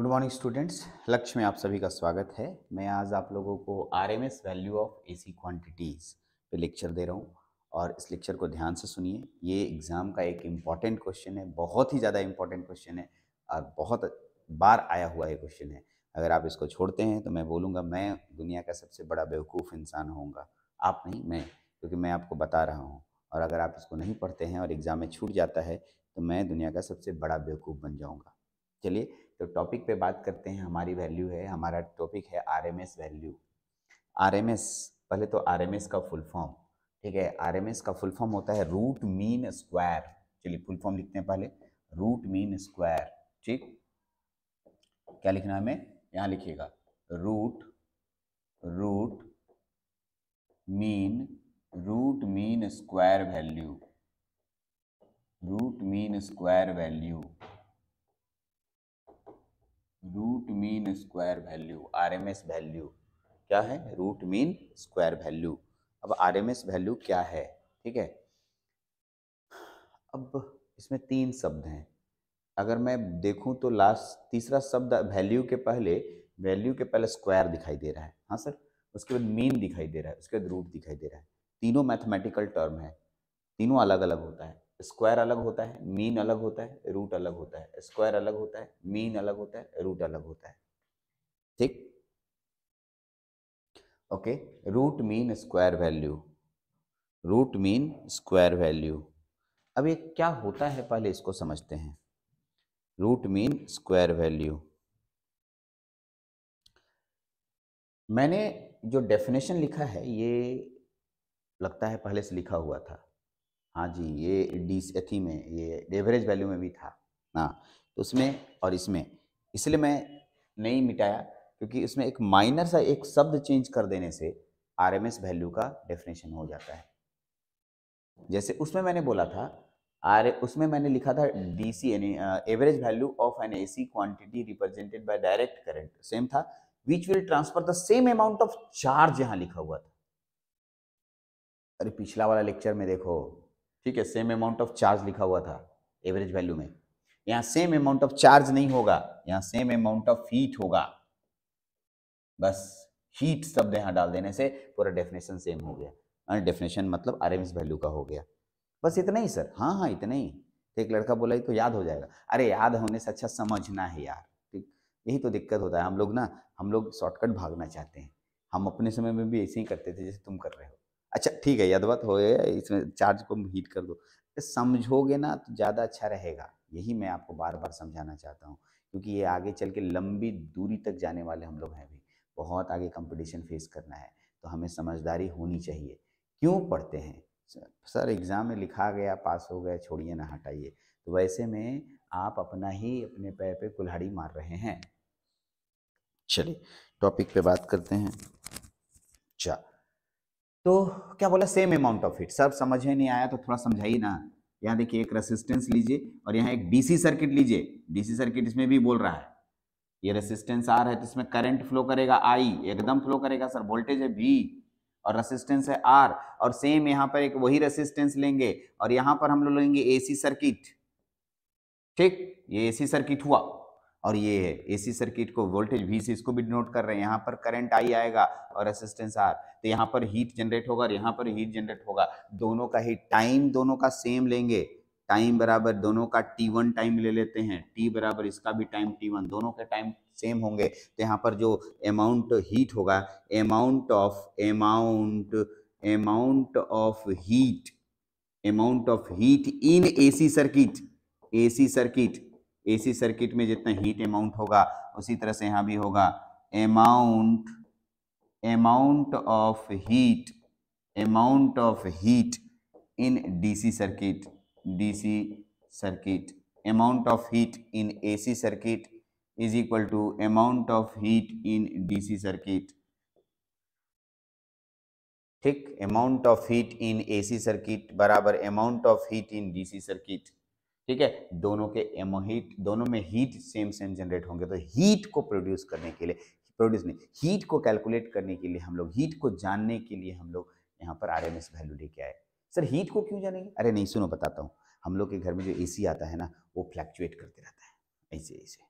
good morning students लक्ष्य में आप सभी का स्वागत है मैं आज आप लोगों को R M S value of A C quantities पे लेक्चर दे रहा हूँ और इस लेक्चर को ध्यान से सुनिए ये एग्ज़ाम का एक इम्पॉर्टेंट क्वेश्चन है बहुत ही ज़्यादा इम्पॉर्टेंट क्वेश्चन है और बहुत बार आया हुआ ये क्वेश्चन है अगर आप इसको छोड़ते हैं तो मैं बोलूँगा मैं दुनिया का सबसे बड़ा बेवकूफ़ इंसान होऊंगा आप नहीं मैं क्योंकि मैं आपको बता रहा हूँ और अगर आप इसको नहीं पढ़ते हैं और एग्ज़ाम में छूट जाता है तो मैं दुनिया का सबसे बड़ा बेवकूफ़ बन जाऊँगा चलिए तो टॉपिक पे बात करते हैं हमारी वैल्यू है हमारा टॉपिक है आरएमएस वैल्यू आरएमएस पहले तो आरएमएस का फुल फॉर्म ठीक है आरएमएस का फुल फॉर्म होता है रूट मीन स्क्वायर चलिए फुल फॉर्म लिखते हैं पहले रूट मीन स्क्वायर ठीक क्या लिखना हमें यहाँ लिखिएगा root root mean root mean square value root mean square value root mean square value RMS value क्या है रूट मीन स्क्वायर वैल्यू अब आरएमएस वैल्यू क्या है ठीक है अब इसमें तीन शब्द हैं अगर मैं देखूं तो लास्ट तीसरा शब्द वैल्यू के पहले वैल्यू के पहले स्क्वायर दिखाई दे रहा है हाँ सर उसके बाद मीन दिखाई दे रहा है उसके बाद रूट दिखाई दे रहा है तीनों मैथमेटिकल टर्म है तीनों अलग अलग होता है स्क्वायर अलग होता है मीन अलग होता है रूट अलग होता है स्क्वायर अलग होता है मीन अलग होता है रूट अलग होता है ठीक okay root mean square value root mean square value अब ये क्या होता है पहले इसको समझते हैं रूट मीन स्क्वायर वैल्यू मैंने जो डेफिनेशन लिखा है ये लगता है पहले से लिखा हुआ था हाँ जी ये डी एथी में ये एवरेज वैल्यू में भी था ना तो उसमें और इसमें इसलिए मैं नहीं मिटाया क्योंकि उसमें एक माइनर सा एक शब्द चेंज कर देने से आर एम एस वैल्यू का डेफिनेशन हो जाता है जैसे उसमें मैंने बोला था आर उसमें मैंने लिखा था डी सी यानी average value of an A C quantity represented by direct current same था which will transfer the same amount of charge यहाँ लिखा हुआ था अरे पिछला वाला लेक्चर में देखो ठीक है सेम अमाउंट ऑफ चार्ज लिखा हुआ था एवरेज वैल्यू में यहाँ सेम अमाउंट ऑफ चार्ज नहीं होगा यहाँ सेम अमाउंट ऑफ हीट होगा बस हीट शब्द यहां डाल देने से पूरा डेफिनेशन सेम हो गया डेफिनेशन हाँ, मतलब आर वैल्यू का हो गया बस इतना ही सर हाँ हाँ इतना ही तो एक लड़का बोला तो याद हो जाएगा अरे याद होने से अच्छा समझना है यार ठीक यही तो दिक्कत होता है हम लोग ना हम लोग शॉर्टकट भागना चाहते हैं हम अपने समय में भी ऐसे ही करते थे जैसे तुम कर रहे हो अच्छा ठीक है यदवत हो गया इसमें चार्ज को हीट कर दो तो समझोगे ना तो ज़्यादा अच्छा रहेगा यही मैं आपको बार बार समझाना चाहता हूँ क्योंकि ये आगे चल के लंबी दूरी तक जाने वाले हम लोग हैं भी बहुत आगे कंपटीशन फेस करना है तो हमें समझदारी होनी चाहिए क्यों पढ़ते हैं सर एग्ज़ाम में लिखा गया पास हो गया छोड़िए ना हटाइए तो वैसे में आप अपना ही अपने पैर पे कुल्हाड़ी मार रहे हैं चलिए टॉपिक पे बात करते हैं अच्छा तो क्या बोला same amount of heat sir समझ में नहीं आया तो थोड़ा समझाइए ना यहाँ देखिए एक रेसिस्टेंस लीजिए और यहाँ एक डीसी सर्किट लीजिए डीसी सर्किट इसमें भी बोल रहा है ये रेसिस्टेंस आर है तो इसमें करंट फ्लो करेगा आई एकदम फ्लो करेगा सर वोल्टेज है वी और रेसिस्टेंस है आर और सेम यहाँ पर एक वही रेसिस्टेंस लेंगे और यहाँ पर हम लोग लेंगे ए सर्किट ठीक ये ए सर्किट हुआ और ये है एसी सर्किट को वोल्टेज वी सी इसको भी डिनोट कर रहे हैं यहाँ पर करंट आई आएगा और असिस्टेंस आर तो यहाँ पर हीट जनरेट होगा और यहाँ पर हीट जनरेट होगा दोनों का ही टाइम दोनों का सेम लेंगे टाइम बराबर दोनों का टी वन टाइम ले लेते हैं टी बराबर इसका भी टाइम टी वन दोनों के टाइम सेम होंगे तो यहाँ पर जो अमाउंट हीट होगा amount of amount amount of heat amount of heat in AC circuit AC circuit AC circuit में जितना हीट अमाउंट होगा उसी तरह से यहाँ भी होगा amount amount of heat amount of heat in DC circuit DC circuit amount of heat in AC circuit equal to amount of heat in D C circuit ठीक amount of heat in AC circuit बराबर amount of heat in DC circuit ठीक है दोनों के heat दोनों में heat same same generate होंगे तो हीट को प्रोड्यूस करने के लिए प्रोड्यूस नहीं हीट को कैलकुलेट करने के लिए हम लोग हीट को जानने के लिए हम लोग यहाँ पर आर एम वैल्यू लेके आए सर हीट को क्यों जानेंगे अरे नहीं सुनो बताता हूँ हम लोग के घर में जो सी आता है ना वो फ्लैक्चुएट करते रहता है ऐसे ऐसे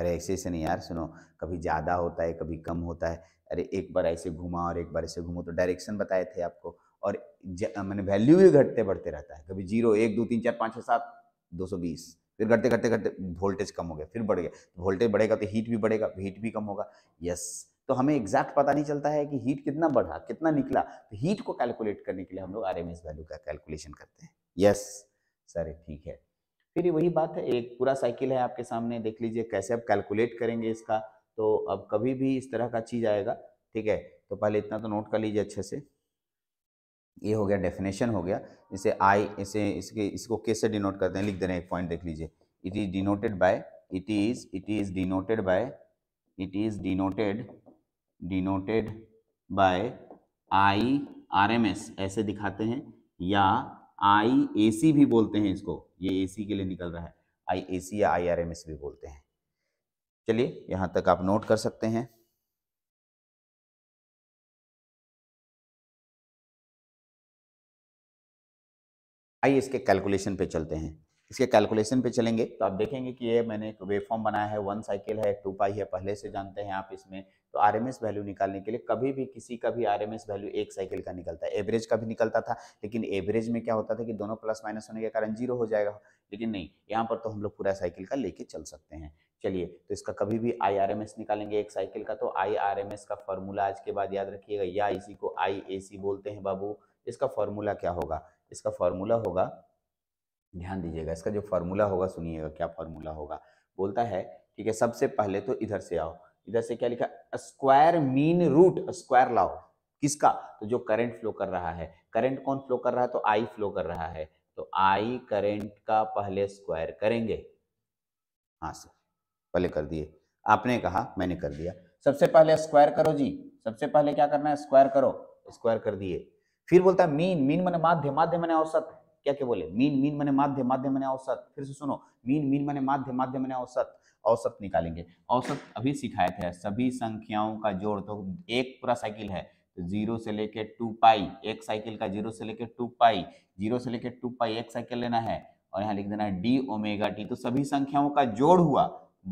अरे ऐसे ऐसे नहीं यार सुनो कभी ज़्यादा होता है कभी कम होता है अरे एक बार ऐसे घुमा और एक बार ऐसे घूमो तो डायरेक्शन बताए थे आपको और मैंने वैल्यू भी घटते बढ़ते रहता है कभी जीरो एक दो तीन चार पाँच छः सात 220 फिर घटते घटते घटते वोल्टेज कम हो गया फिर बढ़ गया वोल्टेज बढ़ेगा तो हीट भी बढ़ेगा हीट भी कम होगा यस तो हमें एग्जैक्ट पता नहीं चलता है कि हीट कितना बढ़ा कितना निकला तो हीट को कैलकुलेट करने के लिए हम लोग आर वैल्यू का कैलकुलेशन करते हैं यस सर ठीक है फिर वही बात है एक पूरा साइकिल है आपके सामने देख लीजिए कैसे आप कैलकुलेट करेंगे इसका तो अब कभी भी इस तरह का चीज़ आएगा ठीक है तो पहले इतना तो नोट कर लीजिए अच्छे से ये हो गया डेफिनेशन हो गया इसे आई इसे इसके इसको कैसे डिनोट करते हैं लिख दे रहे हैं एक पॉइंट देख लीजिए it is denoted by it is it is denoted by it is denoted denoted by I R M S ऐसे दिखाते हैं या आई ए सी भी बोलते हैं इसको ये ए सी के लिए निकल रहा है आई ए सी या आई आर एम एस भी बोलते हैं चलिए यहाँ तक आप नोट कर सकते हैं आइए इसके कैलकुलेशन पे चलते हैं इसके कैलकुलेशन पे चलेंगे तो आप देखेंगे कि ये मैंने एक वेव फॉर्म बनाया है वन साइकिल है टू पाई है पहले से जानते हैं आप इसमें तो आर वैल्यू निकालने के लिए कभी भी किसी का भी आर वैल्यू एक साइकिल का निकलता है एवरेज का भी निकलता था लेकिन एवरेज में क्या होता था कि दोनों प्लस माइनस होने के कारण जीरो हो जाएगा लेकिन नहीं यहाँ पर तो हम लोग पूरा साइकिल का लेके चल सकते हैं चलिए तो इसका कभी भी आई आर एम एस निकालेंगे एक साइकिल का तो आई आर एम एस का फॉर्मूला आज के बाद याद रखिएगा या इसी को आई ए सी बोलते हैं बाबू इसका फॉर्मूला क्या होगा इसका फार्मूला होगा ध्यान दीजिएगा इसका जो फार्मूला होगा सुनिएगा क्या फार्मूला होगा बोलता है ठीक है सबसे पहले तो इधर से आओ इधर से क्या लिखा स्क्वायर मीन रूट स्क्वायर लाओ किसका तो जो करंट फ्लो कर रहा है करंट कौन फ्लो कर रहा है तो आई फ्लो कर रहा है तो आई करंट का पहले स्क्वायर करेंगे हाँ सर पहले कर दिए आपने कहा मैंने कर दिया सबसे पहले स्क्वायर करो जी सबसे पहले क्या करना है स्क्वायर करो स्क्वायर कर दिए फिर बोलता है मीन मीन मैंने माध्य माध्य मैंने औसत क्या क्या बोले मीन मीन मैंने माध्य माध्य मैंने औसत फिर से सुनो मीन मीन मैंने माध्य माध्य मैंने औसत औसत निकालेंगे औसत अभी सिखाए थे सभी संख्याओं का जोड़ तो एक पूरा साइकिल है तो जीरो से लेके टू पाई एक साइकिल का जीरो से लेके टू पाई जीरो से लेके टू पाई एक साइकिल लेना है और यहाँ लिख देना है डी ओमेगा टी तो सभी संख्याओं का जोड़ हुआ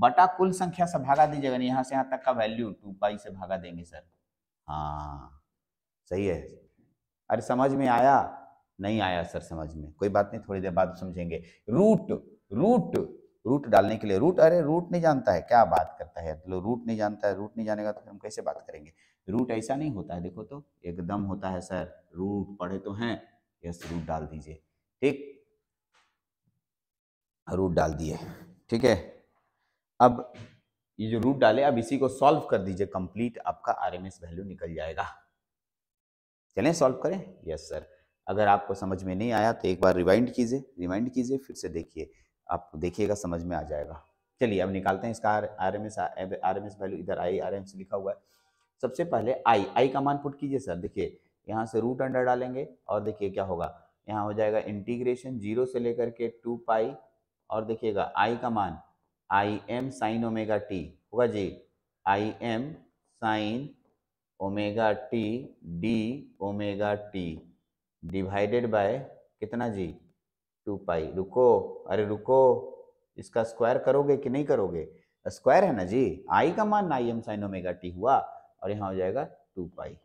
बटा कुल संख्या से भागा दीजिएगा यहाँ से यहाँ तक का वैल्यू टू पाई से भागा देंगे सर हाँ सही है अरे समझ में आया नहीं आया सर समझ में कोई बात नहीं थोड़ी देर बाद समझेंगे रूट रूट रूट डालने के लिए रूट अरे रूट नहीं जानता है क्या बात करता है तो रूट नहीं जानता है रूट नहीं जानेगा तो हम कैसे बात करेंगे रूट ऐसा नहीं होता है देखो तो एकदम होता है सर रूट पढ़े तो हैं यस रूट डाल दीजिए ठीक रूट डाल दिए ठीक है अब ये जो रूट डाले अब इसी को सॉल्व कर दीजिए कंप्लीट आपका आरएमएस वैल्यू निकल जाएगा चलें सॉल्व करें यस सर अगर आपको समझ में नहीं आया तो एक बार रिवाइंड कीजिए रिवाइंड कीजिए फिर से देखिए आप देखिएगा समझ में आ जाएगा चलिए अब निकालते हैं इसका R M S R M S value इधर आई आर एम एस लिखा हुआ है सबसे पहले आई आई का मान पुट कीजिए सर देखिए यहाँ से रूट अंडर डालेंगे और देखिए क्या होगा यहाँ हो जाएगा इंटीग्रेशन जीरो से लेकर के टू पाई और देखिएगा आई का मान I M sine omega T होगा जी I M sine omega T D omega T divided by कितना जी टू पाई रुको अरे रुको इसका स्क्वायर करोगे कि नहीं करोगे स्क्वायर है ना जी आई का मान I M sine omega T हुआ और यहाँ हो जाएगा टू पाई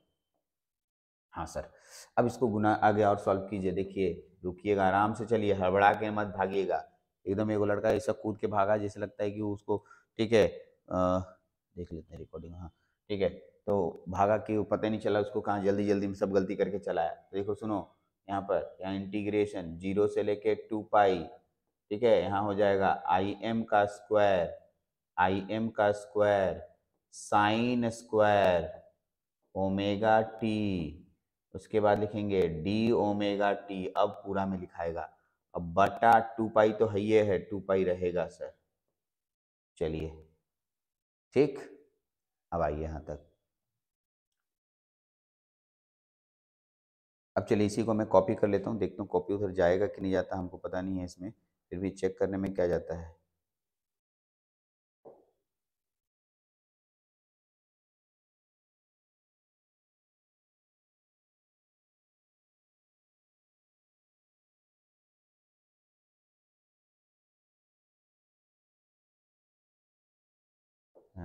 हाँ सर अब इसको गुना आगे और सॉल्व कीजिए देखिए रुकिएगा आराम से चलिए हड़बड़ा के मत भागिएगा एकदम एक लड़का ऐसा कूद के भागा जैसे लगता है कि उसको ठीक है आ, देख लेते हैं रिकॉर्डिंग हाँ ठीक है तो भागा कि वो पता नहीं चला उसको कहाँ जल्दी जल्दी में सब गलती करके चलाया तो देखो सुनो यहाँ पर यहाँ इंटीग्रेशन जीरो से लेके टू पाई ठीक है यहाँ हो जाएगा आई एम का स्क्वायर आई एम का square sine square omega T उसके बाद लिखेंगे डी ओमेगा टी अब पूरा में लिखाएगा अब बटा टू पाई तो है ये है टू पाई रहेगा सर चलिए ठीक अब आइए यहाँ तक अब चलिए इसी को मैं कॉपी कर लेता हूँ देखता हूँ कॉपी उधर जाएगा कि नहीं जाता हमको पता नहीं है इसमें फिर भी चेक करने में क्या जाता है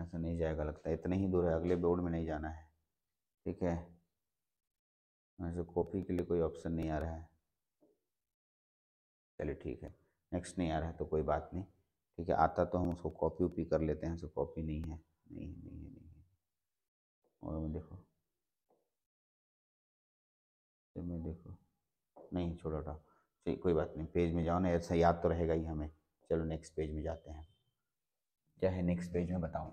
ऐसा नहीं जाएगा लगता है इतने ही दूर है अगले बोर्ड में नहीं जाना है ठीक है वैसे कॉपी के लिए कोई ऑप्शन नहीं आ रहा है चलिए ठीक है नेक्स्ट नहीं आ रहा है तो कोई बात नहीं ठीक है आता तो हम उसको कॉपी ओपी कर लेते हैं सो कॉपी नहीं है नहीं है नहीं है नहीं है और मैं देखो मैं देखो नहीं छोड़ो छोटा ठीक कोई बात नहीं पेज में जाओ ना ऐसा याद तो रहेगा ही हमें चलो नेक्स्ट पेज में जाते हैं क्या है नेक्स्ट पेज में बताऊँ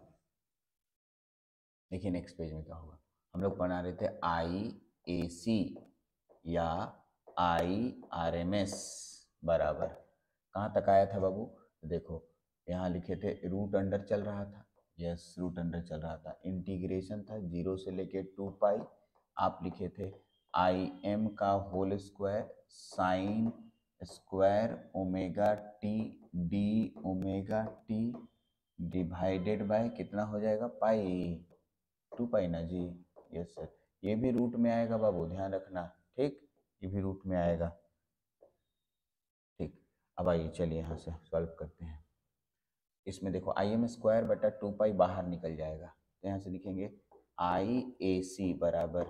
देखिए नेक्स्ट पेज में क्या होगा हम लोग बना रहे थे आई ए सी या आई आर एम एस बराबर कहाँ तक आया था बाबू देखो यहाँ लिखे थे रूट अंडर चल रहा था यस रूट अंडर चल रहा था इंटीग्रेशन था जीरो से लेके टू पाई आप लिखे थे आई एम का whole square sine square omega T D omega T divided by कितना हो जाएगा पाई टू पाई ना जी यस सर ये भी रूट में आएगा बाबू ध्यान रखना ठीक ये भी रूट में आएगा ठीक अब आइए चलिए यहाँ से सॉल्व करते हैं इसमें देखो आई एम स्क्वायर बटा टू पाई बाहर निकल जाएगा तो यहाँ से लिखेंगे आई ए सी बराबर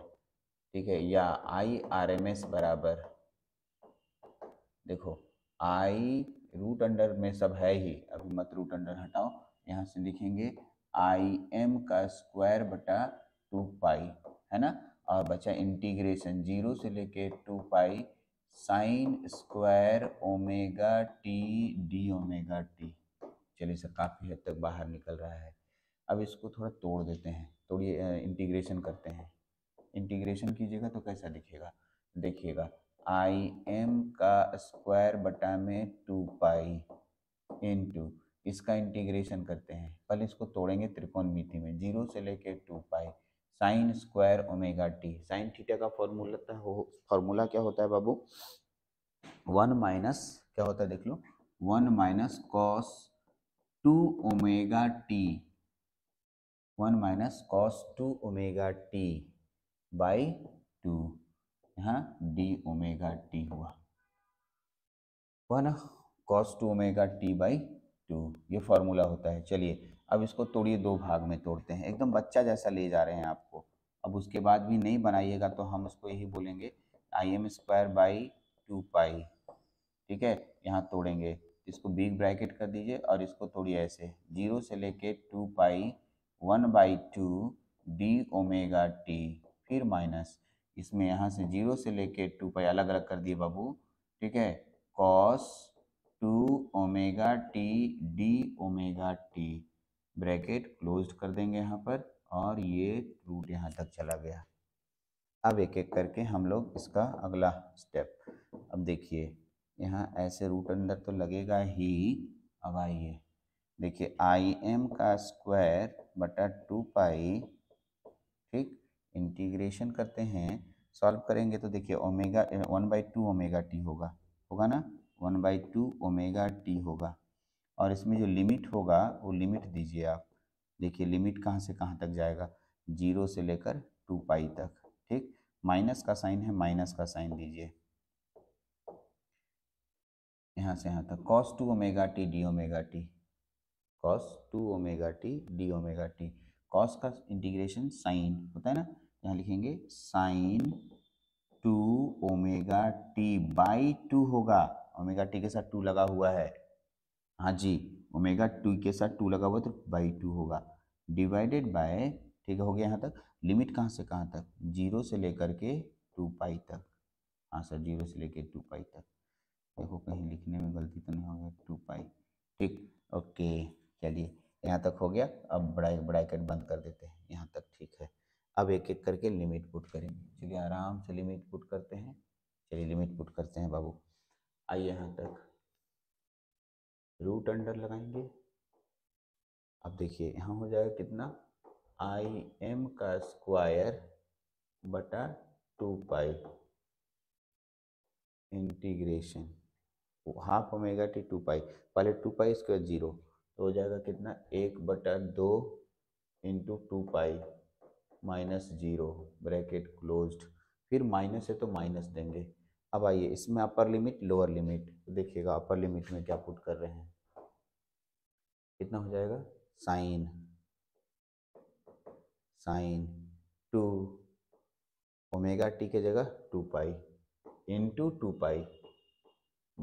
ठीक है या आई आर एम एस बराबर देखो आई रूट अंडर में सब है ही अभी मत रूट अंडर हटाओ यहाँ से लिखेंगे आई एम का स्क्वायर बटा टू पाई है ना और बचा इंटीग्रेशन जीरो से लेके two pi sine square omega T D omega T चलिए सर काफ़ी हद तक बाहर निकल रहा है अब इसको थोड़ा तोड़ देते हैं थोड़ी इंटीग्रेशन करते हैं इंटीग्रेशन कीजिएगा तो कैसा दिखेगा देखिएगा आई एम का स्क्वायर बटा में टू पाई एन टू इसका इंटीग्रेशन करते हैं पहले इसको तोड़ेंगे त्रिकोणमिति में जीरो से लेके two pi sine square omega T sine theta का फॉर्मूला तो फॉर्मूला क्या होता है बाबू वन माइनस क्या होता है देख लो one minus cos two omega T one minus cos two omega T by two यहाँ डी ओमेगा टी हुआ one cos two omega T by two ये फॉर्मूला होता है चलिए अब इसको तोड़िए दो भाग में तोड़ते हैं एकदम बच्चा जैसा ले जा रहे हैं आपको अब उसके बाद भी नहीं बनाइएगा तो हम उसको यही बोलेंगे I M square by two pi ठीक है यहाँ तोड़ेंगे इसको बिग ब्रैकेट कर दीजिए और इसको तोड़िए ऐसे जीरो से लेके two pi one by two D omega T फिर माइनस इसमें यहाँ से जीरो से लेके टू पाई अलग अलग कर दिए बाबू ठीक है cos two omega T D omega T bracket close कर देंगे यहाँ पर और ये रूट यहाँ तक चला गया अब एक एक करके हम लोग इसका अगला स्टेप अब देखिए यहाँ ऐसे रूट अंदर तो लगेगा ही अब आइए देखिए आई एम का स्क्वायर बटा टू पाई ठीक इंटीग्रेशन करते हैं सॉल्व करेंगे तो देखिए omega one by two omega T होगा होगा ना one by two omega T होगा और इसमें जो लिमिट होगा वो लिमिट दीजिए आप देखिए लिमिट कहाँ से कहाँ तक जाएगा जीरो से लेकर टू पाई तक ठीक माइनस का साइन है माइनस का साइन दीजिए यहाँ से यहाँ तक cos two omega T D omega T cos two omega T D omega T cos का इंटीग्रेशन साइन होता है ना यहाँ लिखेंगे sine two omega T by two होगा ओमेगा टी के साथ टू लगा हुआ है हाँ जी ओमेगा टू के साथ टू लगा हुआ तो बाई टू होगा डिवाइडेड बाय ठीक हो गया यहाँ तक लिमिट कहाँ से कहाँ तक जीरो से लेकर के टू पाई तक हाँ सर जीरो से लेकर टू पाई तक देखो कहीं लिखने में गलती तो नहीं हो गया टू पाई ठीक ओके चलिए यहाँ तक हो गया अब बड़ा ब्राइकेट बंद कर देते हैं यहाँ तक ठीक है अब एक एक करके लिमिट पुट करेंगे चलिए आराम से लिमिट पुट करते हैं चलिए लिमिट पुट करते हैं बाबू आइए यहाँ तक रूट अंडर लगाएंगे अब देखिए यहाँ हो जाएगा कितना आई एम का स्क्वायर बटा two pi integration half omega T two pi पहले टू पाई स्क्वायर जीरो तो हो जाएगा कितना एक बटा दो into two pi minus zero bracket closed फिर माइनस है तो माइनस देंगे अब आइए इसमें अपर लिमिट लोअर लिमिट देखिएगा अपर लिमिट में क्या पुट कर रहे हैं कितना हो जाएगा sine sine two omega T के जगह two pi into two pi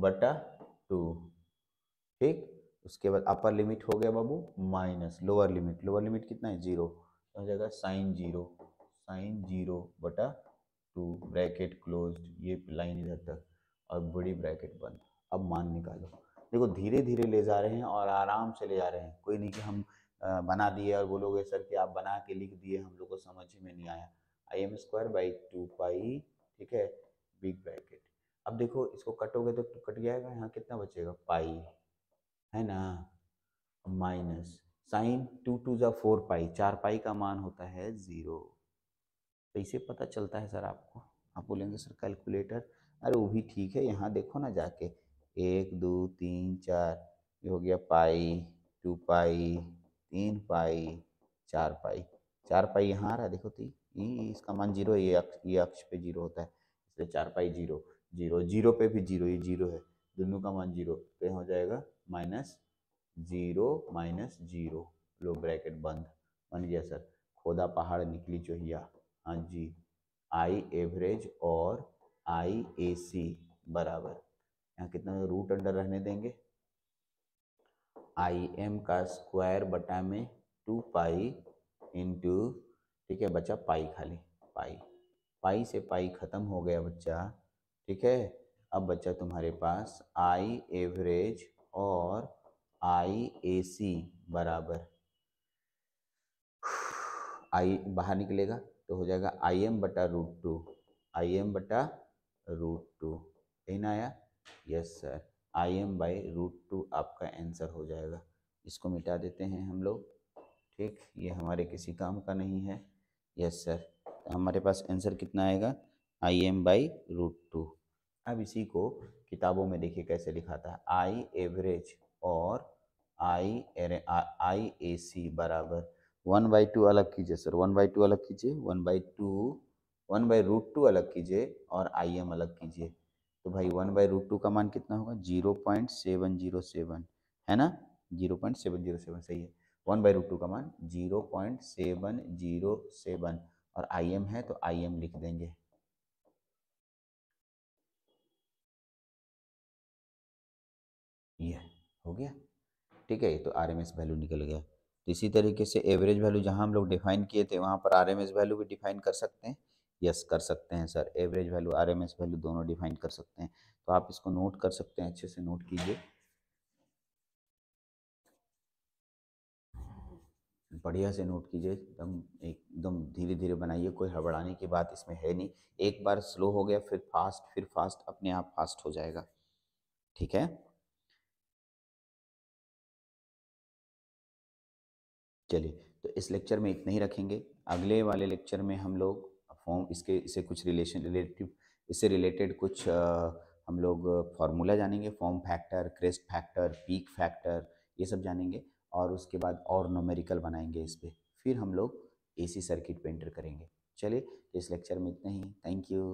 बटा टू ठीक उसके बाद अपर लिमिट हो गया बाबू minus lower limit lower limit कितना है जीरो हो जाएगा साइन जीरो साइन जीरो बटा टू ब्रैकेट क्लोज ये लाइन इधर तक और बड़ी ब्रैकेट बंद अब मान निकालो देखो धीरे धीरे ले जा रहे हैं और आराम से ले जा रहे हैं कोई नहीं कि हम बना दिए और बोलोगे सर कि आप बना के लिख दिए हम लोग को समझ में नहीं आया I M square by two pi ठीक है बिग ब्रैकेट अब देखो इसको कटोगे तो कट जाएगा यहाँ कितना बचेगा पाई है ना माइनस साइन टू टू जा फोर पाई चार पाई का मान होता है ज़ीरो तो इसे पता चलता है सर आपको आप बोलेंगे सर कैलकुलेटर अरे वो भी ठीक है यहाँ देखो ना जाके एक दो तीन चार ये हो गया पाई टू पाई तीन पाई चार पाई चार पाई यहाँ आ रहा है देखो तीन तो इसका मान जीरो ये अक्ष ये अक्ष पे जीरो होता है इसलिए चार पाई जीरो जीरो जीरो पे भी जीरो ये जीरो है दोनों का मान जीरो तो यहाँ हो जाएगा माइनस जीरो माइनस जीरो लो ब्रैकेट बंद मान लिया सर खोदा पहाड़ निकली चोहिया हाँ जी आई एवरेज और आई ए सी बराबर यहाँ कितना रूट अंडर रहने देंगे आई एम का स्क्वायर बटा में टू पाई इंटू ठीक है बच्चा पाई खाली पाई पाई से पाई ख़त्म हो गया बच्चा ठीक है अब बच्चा तुम्हारे पास आई एवरेज और आई ए सी बराबर आई बाहर निकलेगा तो हो जाएगा आई एम बटा रूट टू आई एम बटा रूट टू यही ना आया yes sir I M by root two आपका आंसर हो जाएगा इसको मिटा देते हैं हम लोग ठीक ये हमारे किसी काम का नहीं है यस सर तो हमारे पास आंसर कितना आएगा I M by root two अब इसी को किताबों में देखिए कैसे लिखाता है आई एवरेज और आई आई ए सी बराबर वन बाई टू अलग कीजिए सर वन बाई टू अलग कीजिए one by two one by root two अलग कीजिए और आई एम अलग कीजिए तो भाई वन बाई रूट टू का मान कितना होगा zero point seven zero seven है ना zero point seven zero seven सही है वन बाई रूट टू का मान zero point seven zero seven और आई एम है तो आई एम लिख देंगे ये हो गया ठीक है ये तो आर एम एस वैल्यू निकल गया तो इसी तरीके से एवरेज वैल्यू जहाँ हम लोग डिफाइन किए थे वहाँ पर आर वैल्यू भी डिफाइन कर सकते हैं यस कर सकते हैं sir average value or value दोनों डिफाइन कर सकते हैं तो आप इसको नोट कर सकते हैं अच्छे से नोट कीजिए बढ़िया से नोट कीजिए एकदम एकदम धीरे धीरे बनाइए कोई हड़बड़ाने की बात इसमें है नहीं एक बार स्लो हो गया फिर फास्ट फिर फास्ट अपने आप फास्ट हो जाएगा ठीक है चलिए तो इस लेक्चर में इतना ही रखेंगे अगले वाले लेक्चर में हम लोग फॉर्म इसके इसे कुछ रिलेशन रिलेटिव इससे रिलेटेड कुछ हम लोग फार्मूला जानेंगे form factor crest factor peak factor ये सब जानेंगे और उसके बाद और नोमेरिकल बनाएंगे इस पर फिर हम लोग एसी सर्किट पेंटर करेंगे चलिए तो इस लेक्चर में इतना ही थैंक यू